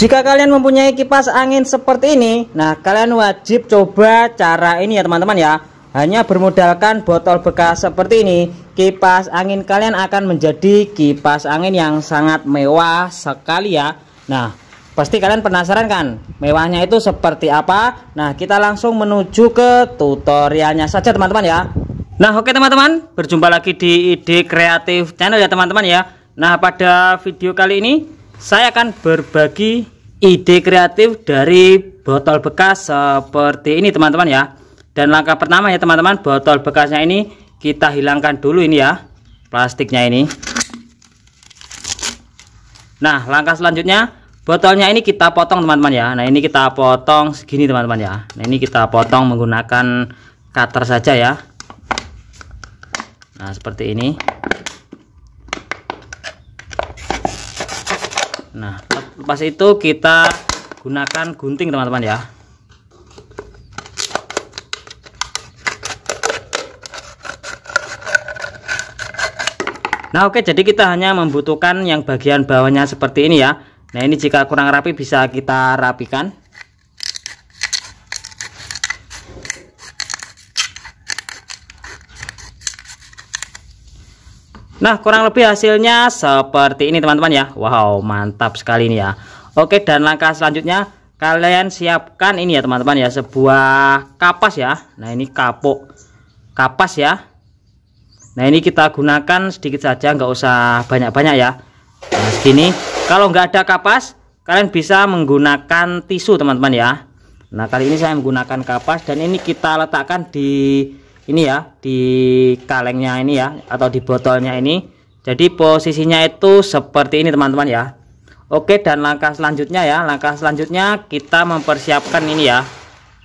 Jika kalian mempunyai kipas angin seperti ini, nah kalian wajib coba cara ini ya teman-teman ya. Hanya bermodalkan botol bekas seperti ini, kipas angin kalian akan menjadi kipas angin yang sangat mewah sekali ya. Nah, pasti kalian penasaran kan? Mewahnya itu seperti apa? Nah, kita langsung menuju ke tutorialnya saja teman-teman ya. Nah, oke teman-teman, berjumpa lagi di Ide Kreatif Channel ya teman-teman ya. Nah, pada video kali ini saya akan berbagi ide kreatif dari botol bekas seperti ini teman-teman ya dan langkah pertama ya teman-teman botol bekasnya ini kita hilangkan dulu ini ya plastiknya ini nah langkah selanjutnya botolnya ini kita potong teman-teman ya nah ini kita potong segini teman-teman ya nah ini kita potong menggunakan cutter saja ya nah seperti ini nah lepas itu kita gunakan gunting teman-teman ya Nah oke jadi kita hanya membutuhkan yang bagian bawahnya seperti ini ya Nah ini jika kurang rapi bisa kita rapikan Nah kurang lebih hasilnya seperti ini teman-teman ya Wow mantap sekali ini ya Oke dan langkah selanjutnya Kalian siapkan ini ya teman-teman ya Sebuah kapas ya Nah ini kapok Kapas ya Nah ini kita gunakan sedikit saja nggak usah banyak-banyak ya Nah segini Kalau nggak ada kapas Kalian bisa menggunakan tisu teman-teman ya Nah kali ini saya menggunakan kapas Dan ini kita letakkan di ini ya di kalengnya ini ya atau di botolnya ini jadi posisinya itu seperti ini teman-teman ya Oke dan langkah selanjutnya ya langkah selanjutnya kita mempersiapkan ini ya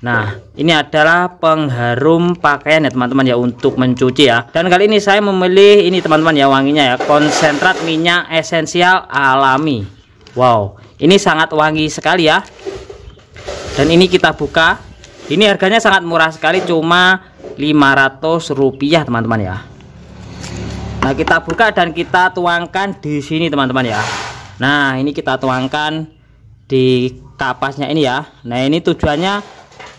Nah ini adalah pengharum pakaian ya teman-teman ya untuk mencuci ya dan kali ini saya memilih ini teman-teman ya wanginya ya konsentrat minyak esensial alami Wow ini sangat wangi sekali ya dan ini kita buka ini harganya sangat murah sekali cuma 500 rupiah teman-teman ya Nah kita buka dan kita tuangkan di sini teman-teman ya Nah ini kita tuangkan di kapasnya ini ya Nah ini tujuannya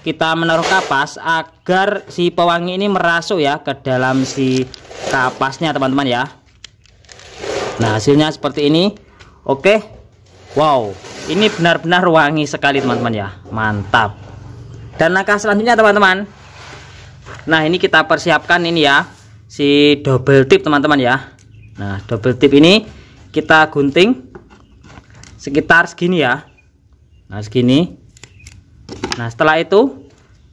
kita menaruh kapas agar si pewangi ini merasuk ya ke dalam si kapasnya teman-teman ya Nah hasilnya seperti ini Oke Wow ini benar-benar wangi sekali teman-teman ya mantap dan langkah selanjutnya teman-teman nah ini kita persiapkan ini ya si double tip teman-teman ya nah double tip ini kita gunting sekitar segini ya nah segini nah setelah itu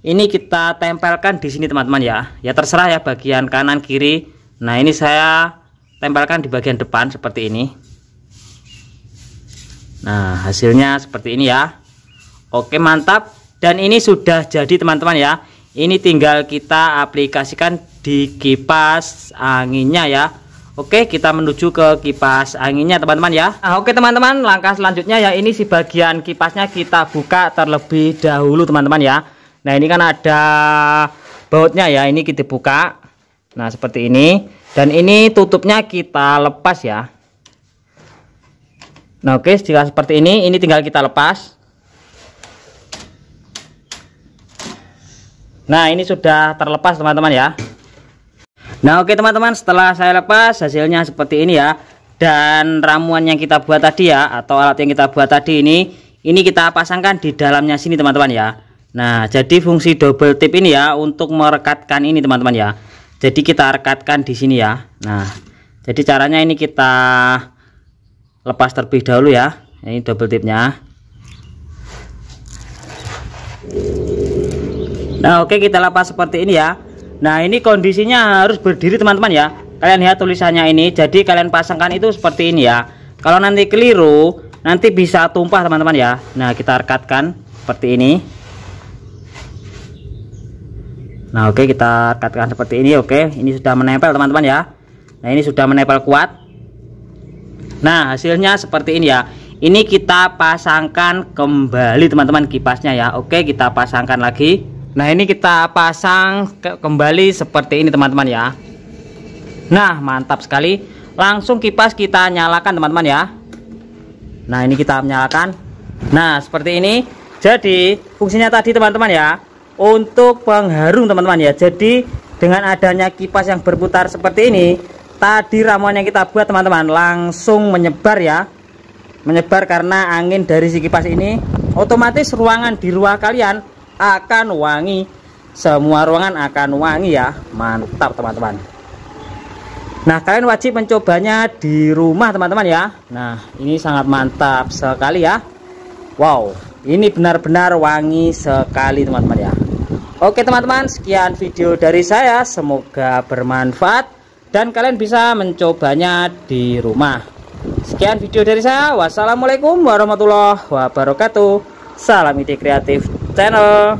ini kita tempelkan di sini teman-teman ya ya terserah ya bagian kanan kiri nah ini saya tempelkan di bagian depan seperti ini nah hasilnya seperti ini ya Oke mantap dan ini sudah jadi teman-teman ya ini tinggal kita aplikasikan di kipas anginnya ya Oke kita menuju ke kipas anginnya teman-teman ya nah, Oke teman-teman langkah selanjutnya ya ini si bagian kipasnya kita buka terlebih dahulu teman-teman ya Nah ini kan ada bautnya ya ini kita buka Nah seperti ini dan ini tutupnya kita lepas ya Nah oke jika seperti ini ini tinggal kita lepas nah ini sudah terlepas teman-teman ya nah oke teman-teman setelah saya lepas hasilnya seperti ini ya dan ramuan yang kita buat tadi ya atau alat yang kita buat tadi ini ini kita pasangkan di dalamnya sini teman-teman ya nah jadi fungsi double tip ini ya untuk merekatkan ini teman-teman ya jadi kita rekatkan di sini ya nah jadi caranya ini kita lepas terlebih dahulu ya ini double tipnya Nah, oke kita lepas seperti ini ya. Nah, ini kondisinya harus berdiri teman-teman ya. Kalian lihat tulisannya ini. Jadi kalian pasangkan itu seperti ini ya. Kalau nanti keliru, nanti bisa tumpah teman-teman ya. Nah, kita rekatkan seperti ini. Nah, oke kita rekatkan seperti ini. Oke, ini sudah menempel teman-teman ya. Nah, ini sudah menempel kuat. Nah, hasilnya seperti ini ya. Ini kita pasangkan kembali teman-teman kipasnya ya. Oke, kita pasangkan lagi. Nah ini kita pasang ke kembali seperti ini teman-teman ya Nah mantap sekali Langsung kipas kita nyalakan teman-teman ya Nah ini kita nyalakan Nah seperti ini Jadi fungsinya tadi teman-teman ya Untuk pengharum teman-teman ya Jadi dengan adanya kipas yang berputar seperti ini Tadi ramuan yang kita buat teman-teman Langsung menyebar ya Menyebar karena angin dari si kipas ini Otomatis ruangan di ruang kalian akan wangi semua ruangan akan wangi ya mantap teman-teman nah kalian wajib mencobanya di rumah teman-teman ya nah ini sangat mantap sekali ya wow ini benar-benar wangi sekali teman-teman ya oke teman-teman sekian video dari saya semoga bermanfaat dan kalian bisa mencobanya di rumah sekian video dari saya wassalamualaikum warahmatullahi wabarakatuh salam ide kreatif 在呢。